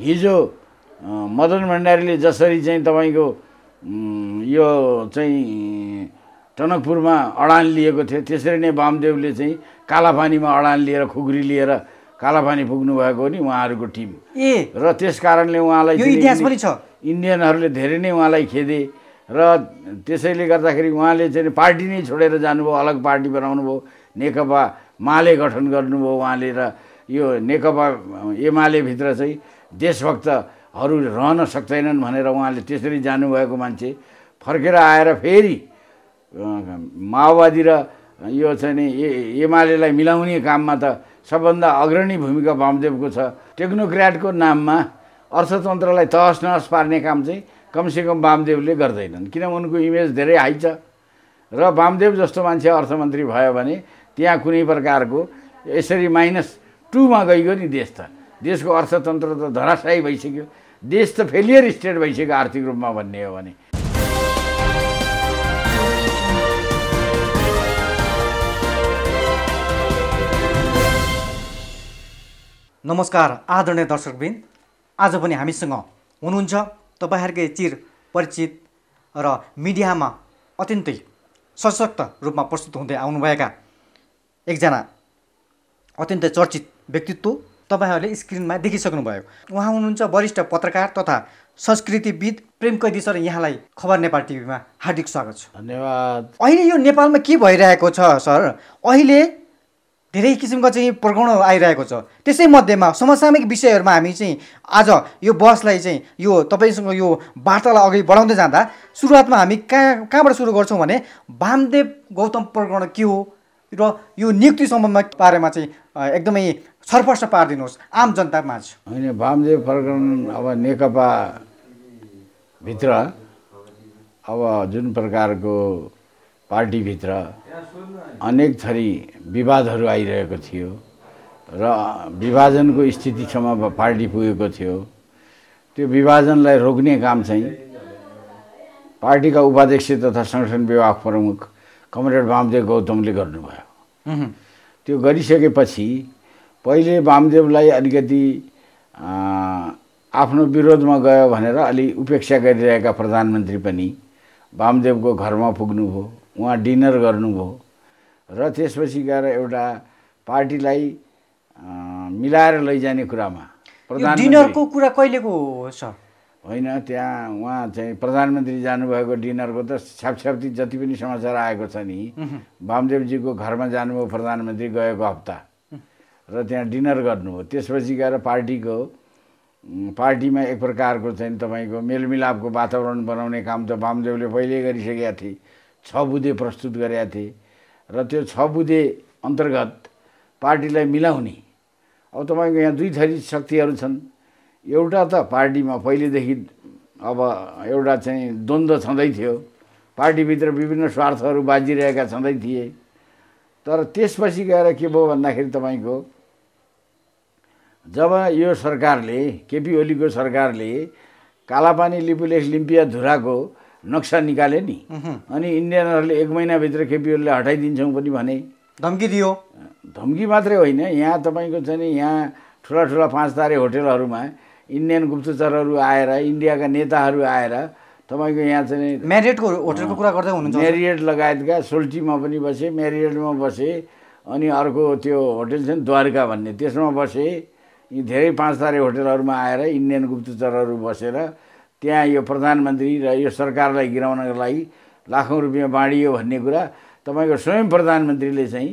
हिजो मदन भण्डारीले जसरी चाहिँ तपाईँको यो चाहिँ टनकपुरमा अडान लिएको थियो त्यसरी नै वामदेवले चाहिँ कालापानीमा अडान लिएर खुकुरी लिएर कालापानी पुग्नु भएको नि उहाँहरूको टिम ए र त्यस कारणले उहाँलाई इतिहास पनि छ इन्डियनहरूले धेरै नै उहाँलाई खेदे र त्यसैले गर्दाखेरि उहाँले चाहिँ पार्टी नै छोडेर जानुभयो अलग पार्टी बनाउनु भयो नेकपा माले गठन गर्नुभयो उहाँले र यो नेकपा एमाले भित्र चाहिँ देशभक्तहरू रहन सक्दैनन् भनेर उहाँले त्यसरी जानुभएको मान्छे फर्केर आएर फेरि माओवादी र यो चाहिँ नि एमालेलाई मिलाउने काममा त सबभन्दा अग्रणी भूमिका वामदेवको छ टेक्नोक्राटको नाममा अर्थतन्त्रलाई तहस नहस पार्ने काम चाहिँ कमसेकम वामदेवले गर्दैनन् किन उनको इमेज धेरै हाई छ र वामदेव जस्तो मान्छे अर्थमन्त्री भयो भने त्यहाँ कुनै प्रकारको यसरी माइनस टूमा गइगयो नि देश त देशको अर्थतन्त्र त धराशायी भइसक्यो देश त फेलियर स्टेट भइसक्यो आर्थिक रूपमा भन्ने हो भने नमस्कार आदरणीय दर्शकबिन आज पनि हामीसँग हुनुहुन्छ तपाईँहरूकै चिर परिचित र मिडियामा अत्यन्तै सशक्त रूपमा प्रस्तुत हुँदै आउनुभएका एकजना अत्यन्तै चर्चित व्यक्तित्व तपाईँहरूले स्क्रिनमा देखिसक्नुभयो उहाँ हुनुहुन्छ वरिष्ठ पत्रकार तथा संस्कृतिविद प्रेम कैदी सर यहाँलाई खबर नेपाल टिभीमा हार्दिक स्वागत छ धन्यवाद अहिले यो नेपालमा के भइरहेको छ सर अहिले धेरै किसिमको चाहिँ प्रकरण आइरहेको छ त्यसै मध्येमा समसामयिक विषयहरूमा हामी चाहिँ आज यो बसलाई चाहिँ यो तपाईँसँग यो वार्तालाई अघि बढाउँदै जाँदा सुरुवातमा हामी कहाँ कहाँबाट सुरु गर्छौँ भने वामदेव गौतम प्रकरण के हो र यो नियुक्ति सम्बन्धमा बारेमा चाहिँ एकदमै सर्वस्व पारिदिनुहोस् आम जनतामाझ होइन वामदेव प्रकरण अब नेकपाभित्र अब जुन प्रकारको पार्टीभित्र अनेक थरी विवादहरू आइरहेको थियो र विभाजनको स्थितिसम्म पार्टी पुगेको थियो त्यो विभाजनलाई रोक्ने काम चाहिँ पार्टीका उपाध्यक्ष तथा सङ्गठन विभाग प्रमुख कमरेड वामदेव गौतमले गर्नुभयो त्यो गरिसकेपछि पहिले वामदेवलाई अलिकति आफ्नो विरोधमा गयो भनेर अलि उपेक्षा गरिरहेका प्रधानमन्त्री पनि वामदेवको घरमा पुग्नुभयो उहाँ डिनर गर्नुभयो र त्यसपछि गएर एउटा पार्टीलाई मिलाएर लैजाने कुरामा प्रधान डिनरको कुरा कहिलेको हो सर होइन त्यहाँ उहाँ चाहिँ प्रधानमन्त्री जानुभएको डिनरको त छ्यापछ्याप्ती जति पनि समाचार आएको छ नि वामदेवजीको घरमा जानुभयो प्रधानमन्त्री गएको हप्ता र त्यहाँ डिनर गर्नुभयो त्यसपछि गएर पार्टीको पार्टीमा एक प्रकारको चाहिँ तपाईँको मेलमिलापको वातावरण बनाउने काम त वामदेवले पहिल्यै गरिसकेका थिए छ बुधे प्रस्तुत गरेका थिए र त्यो छ बुधे अन्तर्गत पार्टीलाई मिलाउने अब तपाईँको यहाँ दुई थरी शक्तिहरू छन् एउटा त पार्टीमा पहिलेदेखि अब एउटा चाहिँ द्वन्द्व छँदै थियो पार्टीभित्र विभिन्न स्वार्थहरू बाजिरहेका छँदै थिए तर त्यसपछि गएर के भयो भन्दाखेरि तपाईँको जब यो सरकारले केपी ओलीको सरकारले कालापानी लिपुलेख लिम्पिया धुराको नक्सा निकाले नि अनि इन्डियनहरूले एक महिनाभित्र ओलीले हटाइदिन्छौँ पनि भने धम्की दियो धम्की मात्रै होइन यहाँ तपाईँको चाहिँ नि यहाँ ठुला ठुला पाँच तारे होटेलहरूमा इन्डियन गुप्तचरहरू आएर इन्डियाका नेताहरू आएर तपाईँको यहाँ चाहिँ म्यारिएटको होटलको कुरा गर्दै हुनुहुन्छ म्यारिएट लगायतका सोल्टीमा पनि बसेँ म्यारिएटमा बसेँ अनि अर्को त्यो होटल छ नि द्वारका भन्ने त्यसमा बसेँ धेरै पाँच तारे होटलहरूमा आएर इन्डियन गुप्तचरहरू बसेर त्यहाँ यो प्रधानमन्त्री र यो सरकारलाई गिराउनको लागि लाखौँ रुपियाँ बाँडियो भन्ने कुरा तपाईँको स्वयं प्रधानमन्त्रीले चाहिँ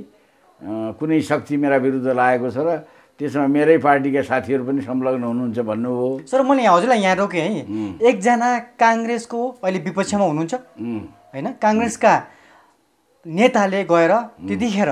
कुनै शक्ति मेरा विरुद्ध लागेको छ र त्यसमा मेरै पार्टीका साथीहरू पनि संलग्न हुनुहुन्छ भन्नुभयो सर मैले यहाँ हजुरलाई यहाँ रोकेँ है एकजना काङ्ग्रेसको अहिले विपक्षमा हुनुहुन्छ होइन काङ्ग्रेसका नेताले गएर त्यतिखेर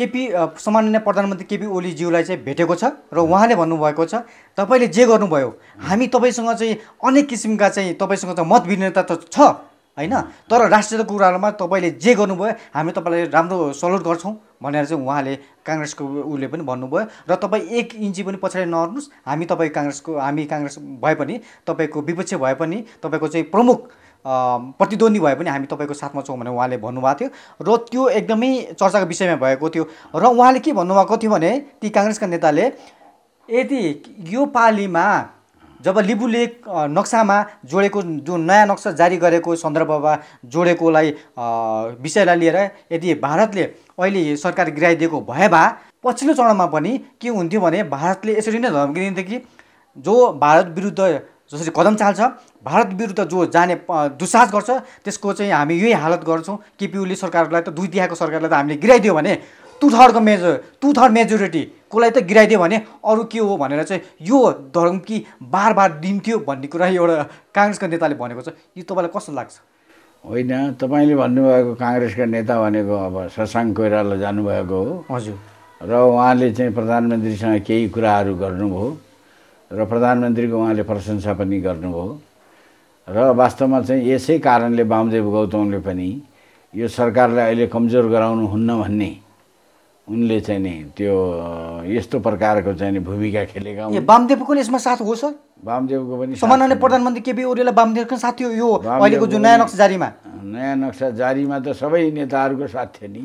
केपी सामान्य प्रधानमन्त्री केपी ओलीज्यूलाई चाहिँ भेटेको छ र उहाँले भन्नुभएको छ तपाईँले जे गर्नुभयो हामी तपाईँसँग चाहिँ अनेक किसिमका चाहिँ तपाईँसँग त मतभिन्नता त छ होइन तर राष्ट्रियको कुराहरूमा तपाईँले जे गर्नुभयो हामी तपाईँलाई राम्रो सल्युट गर्छौँ भनेर चाहिँ उहाँले काङ्ग्रेसको उसले पनि भन्नुभयो र तपाईँ एक इन्ची पनि पछाडि नहर्नुहोस् हामी तपाईँ काङ्ग्रेसको हामी काङ्ग्रेस भए पनि तपाईँको विपक्ष भए पनि तपाईँको चाहिँ प्रमुख प्रतिद्वन्दी भए पनि हामी तपाईँको साथमा छौँ भनेर उहाँले भन्नुभएको थियो र त्यो एकदमै चर्चाको विषयमा भएको थियो र उहाँले के भन्नुभएको थियो भने ती काङ्ग्रेसका नेताले यदि यो पालीमा जब लिबुले नक्सामा जोडेको जो नयाँ नक्सा जारी गरेको सन्दर्भमा जोडेकोलाई विषयलाई लिएर यदि भारतले अहिले सरकार गिराइदिएको भए भए पछिल्लो चरणमा पनि के हुन्थ्यो भने भारतले यसरी नै धम्किदिन्थ्यो कि जो भारत विरुद्ध जसरी कदम चाल्छ भारत विरुद्ध जो जाने दुस्साहस गर्छ त्यसको चाहिँ हामी यही हालत गर्छौँ केपी ओली सरकारलाई त दुई तिहाको सरकारलाई त हामीले गिराइदियो भने टु थर्डको मेजोर टु थर्ड मेजोरिटी कसलाई त गिराइदियो भने अरू के हो भनेर चाहिँ यो धर्म कि बार बार दिन्थ्यो भन्ने कुरा एउटा काङ्ग्रेसका नेताले भनेको छ यो तपाईँलाई कस्तो लाग्छ होइन तपाईँले भन्नुभएको काङ्ग्रेसका नेता भनेको अब शशाङ्क कोइराला जानुभएको हो हजुर र उहाँले चाहिँ प्रधानमन्त्रीसँग केही कुराहरू गर्नुभयो र प्रधानमन्त्रीको उहाँले प्रशंसा पनि गर्नुभयो र वास्तवमा चाहिँ यसै कारणले वामदेव गौतमले पनि यो सरकारलाई अहिले कमजोर गराउनु हुन्न भन्ने उनले चाहिँ नि त्यो यस्तो प्रकारको चाहिँ नि भूमिका खेलेका वामदेवको यसमा साथ हो सर वामदेवको पनि सामान्य प्रधानमन्त्री केपी ओलीलाई वामदेवको साथ थियो यो अहिलेको जुन नयाँ नक्सा जारीमा नयाँ नक्सा जारीमा त सबै नेताहरूको साथ थियो नि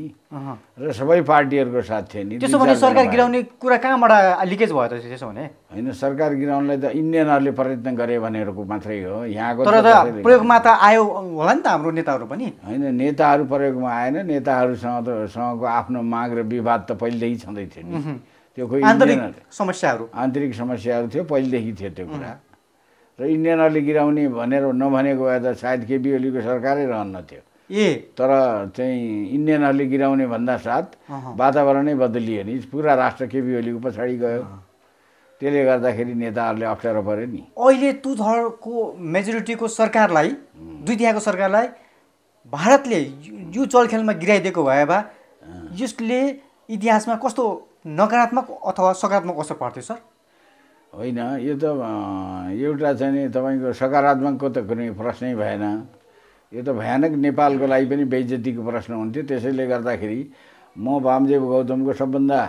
र सबै पार्टीहरूको साथ थियो नि त्यसो भने सरकार गिराउने कुरा कहाँबाट लिकेज भयो त्यसो भने होइन सरकार गिराउनलाई त इन्डियनहरूले प्रयत्न गरे भनेरको मात्रै हो यहाँको प्रयोगमा त आयो होला नि त हाम्रो नेताहरू पनि होइन नेताहरू प्रयोगमा आएन नेताहरूसँग सँगको आफ्नो माग र विवाद त पहिल्यैदेखि छँदै थियो नि त्यो कोही आन्तरिक समस्याहरू आन्तरिक समस्याहरू थियो पहिलेदेखि थियो त्यो कुरा र इन्डियनहरूले गिराउने भनेर नभनेको भए त सायद केपी ओलीको सरकारै रहन्न थियो ए तर चाहिँ इन्डियनहरूले गिराउने भन्दा साथ वातावरणै बदलियो नि पुरा राष्ट्र केपी ओलीको पछाडि गयो त्यसले गर्दाखेरि नेताहरूले अप्ठ्यारो पऱ्यो नि अहिले टु थर्डको मेजोरिटीको सरकारलाई दुई तिहाको सरकारलाई भारतले यो चलखेलमा गिराइदिएको भए भए यसले इतिहासमा कस्तो नकारात्मक अथवा सकारात्मक असर पर्थ्यो सर होइन यो त एउटा चाहिँ तपाईँको सकारात्मकको त कुनै प्रश्नै भएन यो त भयानक नेपालको लागि पनि बेइज्जतीको प्रश्न हुन्थ्यो त्यसैले गर्दाखेरि म बामदेव गौतमको सबभन्दा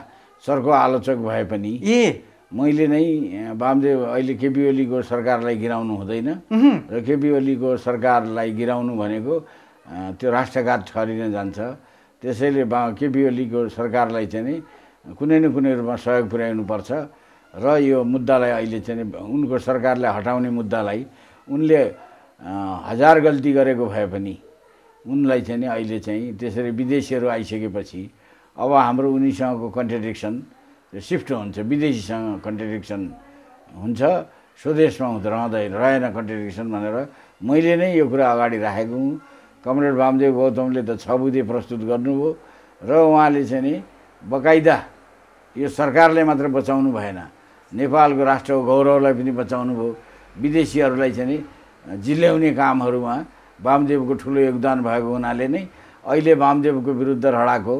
सरको आलोचक भए पनि ए मैले नै वामदेव अहिले केपी ओलीको सरकारलाई गिराउनु हुँदैन र केपी ओलीको सरकारलाई गिराउनु भनेको त्यो राष्ट्रघात छरिन जान्छ त्यसैले बा केपी ओलीको सरकारलाई चाहिँ कुनै न कुनै रूपमा सहयोग पुर्याउनुपर्छ र यो मुद्दालाई अहिले चाहिँ उनको सरकारले हटाउने मुद्दालाई उनले हजार गल्ती गरेको भए पनि उनलाई चाहिँ नि अहिले चाहिँ त्यसरी विदेशीहरू आइसकेपछि अब हाम्रो उनीसँगको कन्ट्रेडिक्सन सिफ्ट हुन्छ विदेशीसँग कन्ट्रेडिक्सन हुन्छ स्वदेशमा हुँदा रहँदै रहेन कन्ट्रेडिक्सन भनेर मैले नै यो कुरा अगाडि राखेको हुँ कमरेड वामदेव गौतमले त छ बुधे प्रस्तुत गर्नुभयो र उहाँले चाहिँ नि बकाइदा यो सरकारले मात्र बचाउनु भएन नेपालको राष्ट्रको गौरवलाई पनि बचाउनु भयो विदेशीहरूलाई चाहिँ नि जिल्याउने कामहरूमा वामदेवको ठुलो योगदान भएको हुनाले नै अहिले वामदेवको विरुद्ध लडाएको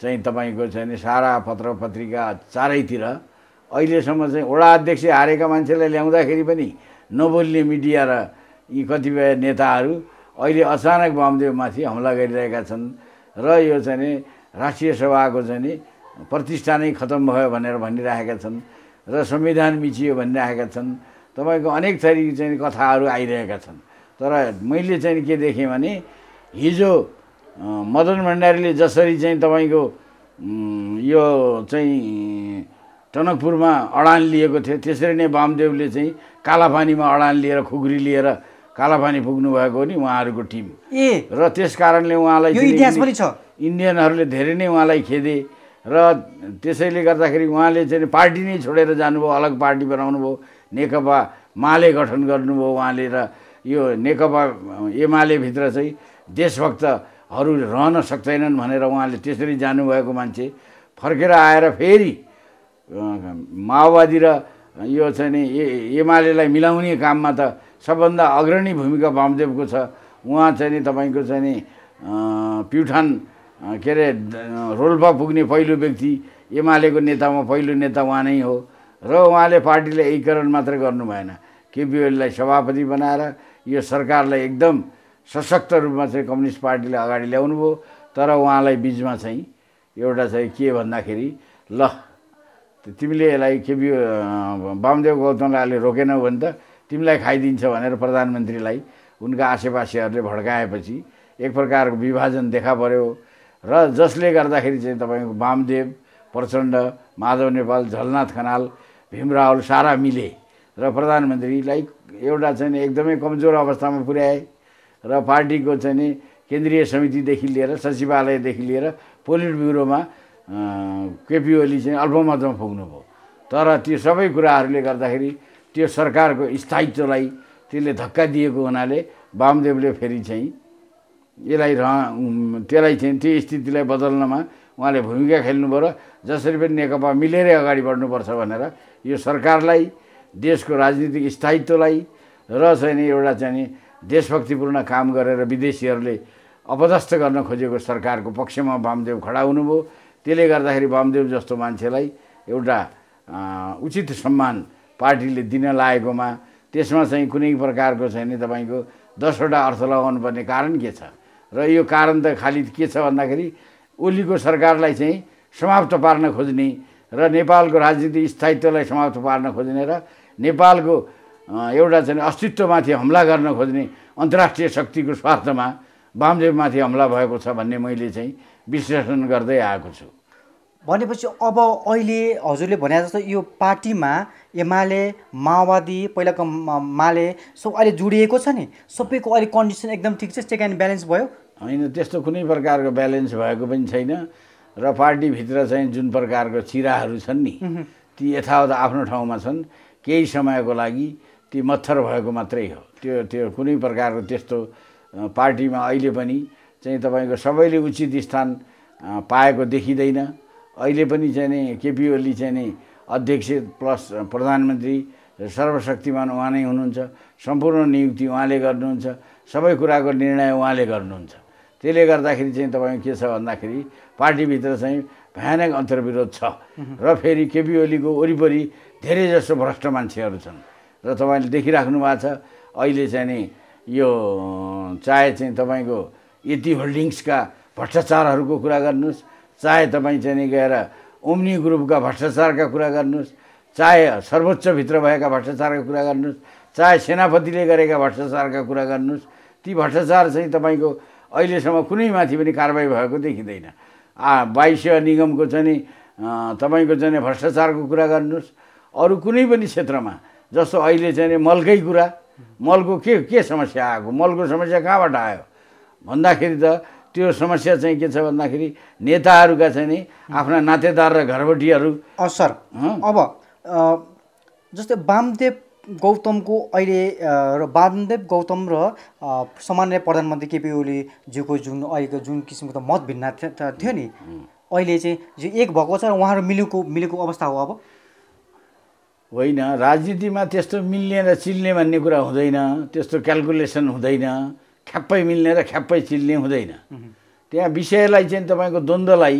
चाहिँ तपाईँको चाहिँ सारा पत्र पत्रिका चारैतिर अहिलेसम्म चाहिँ वडा अध्यक्ष हारेका मान्छेलाई ल्याउँदाखेरि पनि नबोल्ने मिडिया र यी कतिपय नेताहरू अहिले अचानक वामदेवमाथि हमला गरिरहेका छन् र यो चाहिँ राष्ट्रिय सभाको चाहिँ प्रतिष्ठा नै खतम भयो भनेर भनिरहेका छन् र संविधान मिचियो भनिराखेका छन् तपाईँको अनेक थरी चाहिँ कथाहरू आइरहेका छन् तर मैले चाहिँ के देखेँ भने हिजो मदन भण्डारीले जसरी चाहिँ तपाईँको यो चाहिँ टनकपुरमा अडान लिएको थियो त्यसरी नै वामदेवले चाहिँ कालापानीमा अडान लिएर खुकुरी लिएर कालापानी पुग्नु भएको नि उहाँहरूको टिम ए र त्यस कारणले उहाँलाई पनि छ इन्डियनहरूले धेरै नै उहाँलाई खेदे र त्यसैले गर्दाखेरि उहाँले चाहिँ पार्टी नै छोडेर जानुभयो अलग पार्टी बनाउनु भयो नेकपा माले गठन गर्नुभयो उहाँले र यो नेकपा एमालेभित्र चाहिँ देशभक्तहरू रहन सक्दैनन् भनेर उहाँले त्यसरी जानुभएको मान्छे फर्केर आएर फेरि माओवादी र यो चाहिँ नि एमालेलाई मिलाउने काममा त सबभन्दा अग्रणी भूमिका वामदेवको छ उहाँ चाहिँ नि तपाईँको चाहिँ नि प्युठान के अरे रोल्पा पुग्ने पहिलो व्यक्ति एमालेको नेतामा पहिलो नेता उहाँ नै हो र उहाँले पार्टीले एकीकरण मात्र गर्नु भएन केपी ओलीलाई सभापति बनाएर यो सरकारलाई एकदम सशक्त रूपमा चाहिँ कम्युनिस्ट पार्टीले अगाडि ल्याउनु भयो तर उहाँलाई बिचमा चाहिँ एउटा चाहिँ के भन्दाखेरि ल तिमीले यसलाई केपी वामदेव अहिले रोकेनौ भने त तिमीलाई खाइदिन्छ भनेर प्रधानमन्त्रीलाई उनका आसेपासेहरूले भड्काएपछि एक प्रकारको विभाजन देखा पऱ्यो र जसले गर्दाखेरि चाहिँ तपाईँको वामदेव प्रचण्ड माधव नेपाल झलनाथ खनाल भीमरावल सारा मिले र प्रधानमन्त्रीलाई एउटा चाहिँ एकदमै कमजोर अवस्थामा पुर्याए र पार्टीको चाहिँ नि केन्द्रीय समितिदेखि लिएर सचिवालयदेखि लिएर पोलिट ब्युरोमा केपी ओली चाहिँ अल्पमतमा पुग्नुभयो तर त्यो सबै कुराहरूले गर्दाखेरि त्यो सरकारको स्थायित्वलाई त्यसले धक्का दिएको हुनाले वामदेवले फेरि चाहिँ यसलाई र त्यसलाई चाहिँ त्यो स्थितिलाई बदल्नमा उहाँले भूमिका खेल्नु पऱ्यो जसरी पनि नेकपा मिलेरै अगाडि बढ्नुपर्छ भनेर यो सरकारलाई देशको राजनीतिक स्थायित्वलाई र चाहिँ नि एउटा चाहिँ नि देशभक्तिपूर्ण काम गरेर विदेशीहरूले अपदस्थ गर्न खोजेको सरकारको पक्षमा वामदेव खडा हुनुभयो त्यसले गर्दाखेरि वामदेव जस्तो मान्छेलाई एउटा उचित सम्मान पार्टीले दिन लागेकोमा त्यसमा चाहिँ कुनै प्रकारको चाहिँ नि तपाईँको दसवटा अर्थ लगाउनुपर्ने कारण के छ र यो कारण त खालि के छ भन्दाखेरि ओलीको सरकारलाई चाहिँ समाप्त पार्न खोज्ने र नेपालको राजनीतिक स्थायित्वलाई समाप्त पार्न खोज्ने र नेपालको एउटा चाहिँ अस्तित्वमाथि हमला गर्न खोज्ने अन्तर्राष्ट्रिय शक्तिको स्वार्थमा वामदेवमाथि हमला भएको छ भन्ने मैले चाहिँ विश्लेषण गर्दै आएको छु भनेपछि अब अहिले हजुरले भने जस्तो यो पार्टीमा एमाले माओवादी पहिलाको माले सब अहिले जोडिएको छ नि सबैको अहिले कन्डिसन एकदम ठिक छ चेक एन्ड ब्यालेन्स भयो होइन त्यस्तो कुनै प्रकारको ब्यालेन्स भएको पनि छैन र पार्टीभित्र चाहिँ जुन प्रकारको चिराहरू छन् नि ती यथावत आफ्नो ठाउँमा छन् केही समयको लागि ती मच्छर भएको मात्रै हो त्यो त्यो कुनै प्रकारको त्यस्तो पार्टीमा अहिले पनि चाहिँ तपाईँको सबैले उचित स्थान पाएको देखिँदैन अहिले पनि चाहिँ नि केपी ओली चाहिँ नि अध्यक्ष प्लस प्रधानमन्त्री सर्वशक्तिमान उहाँ नै हुनुहुन्छ सम्पूर्ण नियुक्ति उहाँले गर्नुहुन्छ सबै कुराको निर्णय उहाँले गर्नुहुन्छ त्यसले गर्दाखेरि चाहिँ तपाईँको के छ भन्दाखेरि पार्टीभित्र चाहिँ भयानक अन्तर्विरोध छ र फेरि केपी ओलीको वरिपरि धेरै जसो भ्रष्ट मान्छेहरू छन् र तपाईँले देखिराख्नु भएको छ अहिले चाहिँ नि यो चाहे चाहिँ तपाईँको यति होल्डिङ्सका भ्रष्टाचारहरूको कुरा गर्नुहोस् चाहे तपाईँ चाहिँ नि गएर ओम्नी ग्रुपका भ्रष्टाचारका कुरा गर्नुहोस् चाहे सर्वोच्चभित्र भएका भ्रष्टाचारका कुरा गर्नुहोस् चाहे सेनापतिले गरेका भ्रष्टाचारका कुरा गर्नुहोस् ती भ्रष्टाचार चाहिँ तपाईँको अहिलेसम्म माथि पनि कारवाही भएको देखिँदैन आ सेवा निगमको चाहिँ तपाईँको चाहिँ भ्रष्टाचारको कुरा गर्नुहोस् अरू कुनै पनि क्षेत्रमा जस्तो अहिले चाहिँ मलकै कुरा मलको के के समस्या आएको मलको समस्या कहाँबाट आयो भन्दाखेरि त त्यो समस्या चाहिँ के छ भन्दाखेरि नेताहरूका चाहिँ नि आफ्ना नातेदार र घरबटीहरू असर अब जस्तै वामदेव गौतमको अहिले र वामदेव गौतम र सामान्य प्रधानमन्त्री केपी ओलीज्यूको जुन अहिलेको जुन किसिमको त मतभिन्नता थियो नि अहिले चाहिँ जो एक भएको छ र उहाँहरू मिलेको मिलेको अवस्था हो अब होइन राजनीतिमा त्यस्तो मिल्ने र चिल्ने भन्ने कुरा हुँदैन त्यस्तो क्यालकुलेसन हुँदैन ख्याप्पै मिल्ने र ख्याप्पै चिल्ने हुँदैन त्यहाँ विषयलाई चाहिँ तपाईँको द्वन्द्वलाई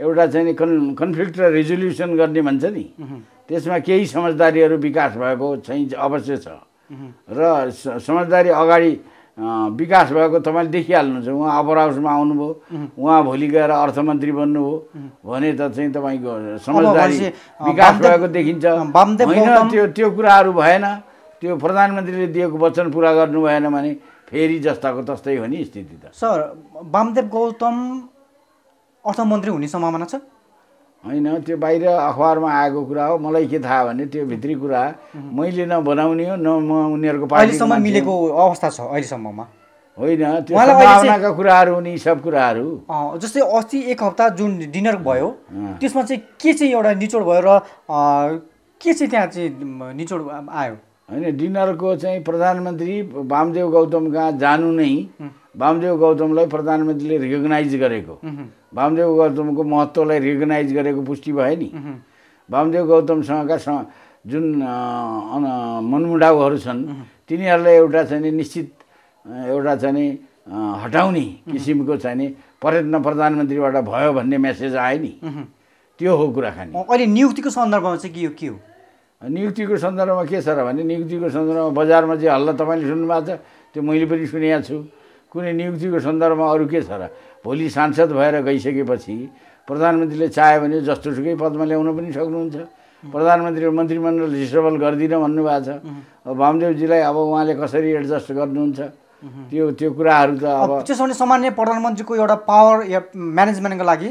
एउटा चाहिँ कन् कन्फ्लिक्ट र रेजोल्युसन गर्ने भन्छ नि त्यसमा केही समझदारीहरू विकास भएको चाहिँ अवश्य छ र समझदारी अगाडि विकास भएको तपाईँले देखिहाल्नुहुन्छ उहाँ अपर हाउसमा आउनुभयो उहाँ भोलि गएर अर्थमन्त्री बन्नुभयो भने त चाहिँ तपाईँको समझदारी विकास भएको देखिन्छ होइन त्यो त्यो कुराहरू भएन त्यो प्रधानमन्त्रीले दिएको वचन पुरा गर्नु भएन भने फेरि जस्ताको तस्तै हो नि स्थिति त सर वामदेव गौतम अर्थमन्त्री हुने सम्भावना छ होइन त्यो बाहिर अखबारमा आएको कुरा हो मलाई के थाहा भने त्यो भित्री कुरा मैले नबनाउने हो न म उनीहरूको अहिलेसम्म मिलेको अवस्था छ अहिलेसम्ममा होइन त्यो कुराहरू हुने सब कुराहरू जस्तै अस्ति एक हप्ता जुन डिनर भयो त्यसमा चाहिँ के चाहिँ एउटा निचोड भयो र के चाहिँ त्यहाँ चाहिँ निचोड आयो होइन डिनरको चाहिँ प्रधानमन्त्री वामदेव गौतम कहाँ जानु नै वामदेव गौतमलाई प्रधानमन्त्रीले रिकगनाइज गरेको वामदेव गौतमको महत्त्वलाई रिकगनाइज गरेको पुष्टि भयो नि वामदेव गौतमसँगका जुन मनमुटाउहरू छन् तिनीहरूलाई एउटा चाहिँ नि निश्चित एउटा चाहिँ नि हटाउने किसिमको चाहिँ नि प्रयत्न प्रधानमन्त्रीबाट भयो भन्ने मेसेज आयो नि त्यो हो कुराकानी अहिले नियुक्तिको सन्दर्भमा चाहिँ के हो के हो नियुक्तिको सन्दर्भमा के छ र भने नियुक्तिको सन्दर्भमा बजारमा जे हल्ला तपाईँले सुन्नुभएको छ त्यो मैले पनि सुनेको छु कुनै नियुक्तिको सन्दर्भमा अरू के छ र भोलि सांसद भएर गइसकेपछि प्रधानमन्त्रीले चाह्यो भने जस्तोसुकै पदमा ल्याउन पनि सक्नुहुन्छ प्रधानमन्त्रीले मन्त्रीमण्डल डिस्टर्बल गर्दिनँ भन्नुभएको छ वामदेवजीलाई अब उहाँले कसरी एडजस्ट गर्नुहुन्छ त्यो त्यो कुराहरू त अब त्यसो भने सामान्य प्रधानमन्त्रीको एउटा पावर या म्यानेजमेन्टको लागि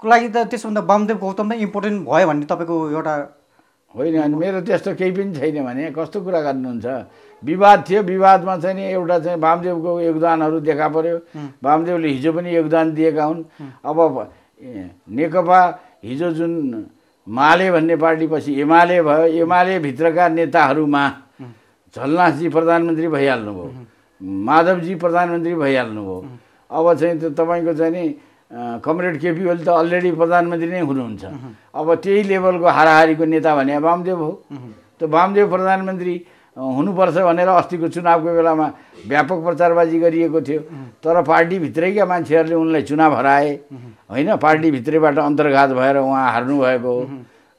लागि त त्यसो भन्दा वामदेव गौतम नै इम्पोर्टेन्ट भयो भन्ने तपाईँको एउटा होइन अनि मेरो त्यस्तो केही पनि छैन भने कस्तो कुरा गर्नुहुन्छ विवाद थियो विवादमा चाहिँ नि एउटा चाहिँ वामदेवको योगदानहरू देखा पर्यो वामदेवले हिजो पनि योगदान दिएका हुन् अब नेकपा हिजो जुन माले भन्ने पार्टी पछि एमाले भयो एमालेभित्रका नेताहरूमा झलनाथजी प्रधानमन्त्री भइहाल्नुभयो माधवजी प्रधानमन्त्री भइहाल्नुभयो अब चाहिँ त्यो तपाईँको चाहिँ नि कमरेड केपी ओली त अलरेडी प्रधानमन्त्री नै हुनुहुन्छ अब त्यही लेभलको हाराहारीको नेता भने वामदेव हो त वामदेव प्रधानमन्त्री हुनुपर्छ भनेर अस्तिको चुनावको बेलामा व्यापक प्रचारबाजी गरिएको थियो तर पार्टीभित्रैका मान्छेहरूले उनलाई चुनाव हराए होइन पार्टीभित्रैबाट अन्तर्घात भएर उहाँ हार्नुभएको हो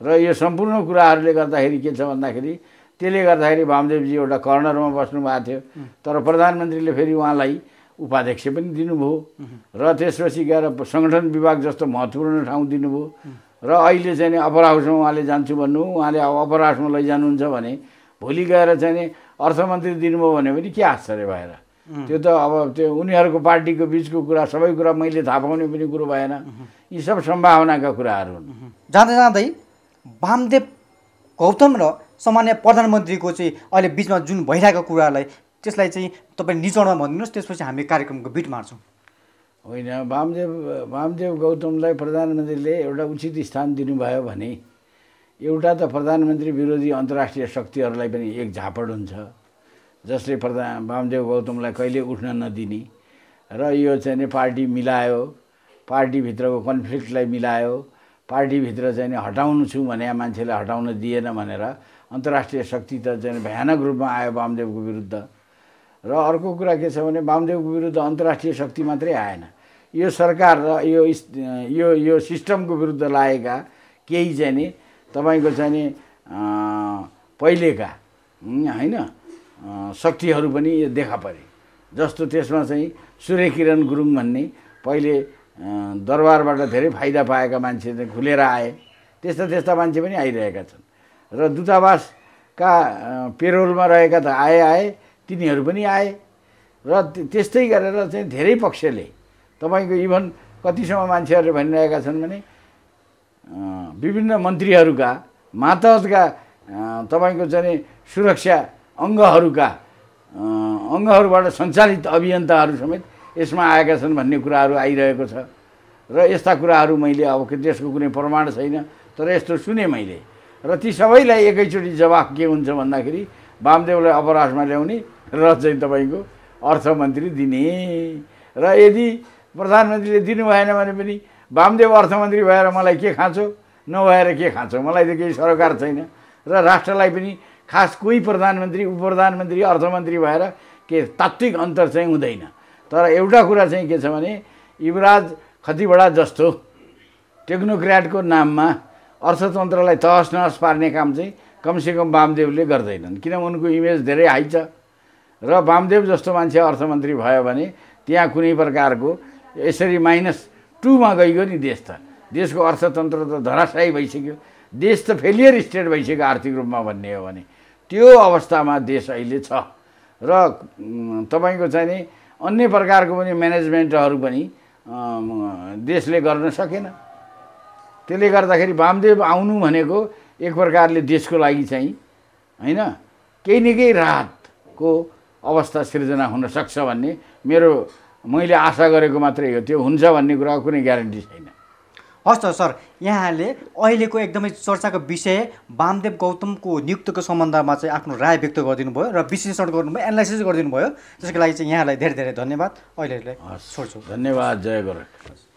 र यो सम्पूर्ण कुराहरूले गर्दाखेरि के छ भन्दाखेरि त्यसले गर्दाखेरि वामदेवजी एउटा कर्नरमा बस्नुभएको थियो तर प्रधानमन्त्रीले फेरि उहाँलाई उपाध्यक्ष पनि दिनुभयो र त्यसपछि गएर सङ्गठन विभाग जस्तो महत्त्वपूर्ण ठाउँ दिनुभयो र अहिले चाहिँ अप्पर हाउसमा उहाँले जान्छु भन्नु उहाँले अब अप्पर हाउसमा लैजानुहुन्छ भने भोलि गएर चाहिँ अर्थमन्त्री दिनुभयो भने पनि के आश्चर्य भएर त्यो त अब त्यो उनीहरूको पार्टीको बिचको कुरा सबै कुरा मैले थाहा पाउने पनि कुरो भएन यी सब सम्भावनाका कुराहरू हुन् जाँदै जाँदै वामदेव गौतम र सामान्य प्रधानमन्त्रीको चाहिँ अहिले बिचमा जुन भइरहेको कुरालाई त्यसलाई चाहिँ तपाईँ निचोडमा भनिदिनुहोस् त्यसपछि हामी कार्यक्रमको बिट मार्छौँ होइन वामदेव वामदेव गौतमलाई प्रधानमन्त्रीले एउटा उचित स्थान दिनुभयो भने एउटा त प्रधानमन्त्री विरोधी अन्तर्राष्ट्रिय शक्तिहरूलाई पनि एक झापड हुन्छ जसले प्रधान वामदेव गौतमलाई कहिले उठ्न नदिने र यो चाहिँ नि पार्टी मिलायो पार्टीभित्रको कन्फ्लिक्टलाई मिलायो पार्टीभित्र चाहिँ हटाउनु छु भने मान्छेलाई हटाउन दिएन भनेर अन्तर्राष्ट्रिय शक्ति त चाहिँ भयानक रूपमा आयो वामदेवको विरुद्ध र अर्को कुरा के छ भने वामदेवको विरुद्ध अन्तर्राष्ट्रिय शक्ति मात्रै आएन यो सरकार र यो यो यो सिस्टमको विरुद्ध लागेका केही चाहिँ नि तपाईँको चाहिँ नि पहिलेका होइन शक्तिहरू पनि यो देखा परे जस्तो त्यसमा चाहिँ सूर्य किरण गुरुङ भन्ने पहिले दरबारबाट धेरै फाइदा पाएका मान्छे चाहिँ खुलेर आए त्यस्ता त्यस्ता मान्छे पनि आइरहेका छन् र दूतावासका पेरोलमा रहेका त आए आए तिनीहरू पनि आए र त्यस्तै गरेर चाहिँ धेरै पक्षले तपाईँको इभन कतिसम्म मान्छेहरूले भनिरहेका छन् भने विभिन्न मन्त्रीहरूका मातहतका तपाईँको चाहिँ सुरक्षा अङ्गहरूका अङ्गहरूबाट सञ्चालित अभियन्ताहरू समेत यसमा आएका छन् भन्ने कुराहरू आइरहेको छ र यस्ता कुराहरू मैले अब त्यसको कुनै प्रमाण छैन तर यस्तो सुने मैले र ती सबैलाई एकैचोटि जवाफ के हुन्छ भन्दाखेरि वामदेवलाई अपराशमा ल्याउने र चाहिँ तपाईँको अर्थमन्त्री दिने र यदि प्रधानमन्त्रीले दिनु भएन भने पनि वामदेव अर्थमन्त्री भएर मलाई के खान्छौ नभएर के खान्छौ मलाई त केही सरकार छैन र राष्ट्रलाई पनि खास कोही प्रधानमन्त्री उप प्रधानमन्त्री अर्थमन्त्री भएर के तात्विक अन्तर चाहिँ हुँदैन तर एउटा कुरा चाहिँ के छ भने युवराज खतिवडा जस्तो टेक्नोक्राटको नाममा अर्थतन्त्रलाई तहस नहस पार्ने काम चाहिँ कमसेकम वामदेवले गर्दैनन् किनभने उनको इमेज धेरै हाई छ र वामदेव जस्तो मान्छे अर्थमन्त्री भयो भने त्यहाँ कुनै प्रकारको यसरी माइनस टूमा गइयो नि देश त देशको अर्थतन्त्र त धराशायी भइसक्यो देश त फेलियर स्टेट भइसक्यो आर्थिक रूपमा भन्ने हो भने त्यो अवस्थामा देश अहिले छ र तपाईँको चाहिँ नि अन्य प्रकारको पनि म्यानेजमेन्टहरू पनि देशले गर्न सकेन त्यसले गर्दाखेरि वामदेव आउनु भनेको एक प्रकारले देशको लागि चाहिँ होइन केही न केही राहतको अवस्था सिर्जना हुनसक्छ भन्ने मेरो मैले आशा गरेको मात्रै हो त्यो हुन्छ भन्ने कुरा कुनै ग्यारेन्टी छैन हस् त सर यहाँले अहिलेको एकदमै चर्चाको विषय वामदेव गौतमको नियुक्तिको सम्बन्धमा चाहिँ आफ्नो राय व्यक्त गरिदिनु भयो र विश्लेषण गर्नुभयो एनालाइसिस गरिदिनु भयो त्यसको लागि चाहिँ यहाँलाई धेरै धेरै धन्यवाद अहिले छोड्छु धन्यवाद जय गोरख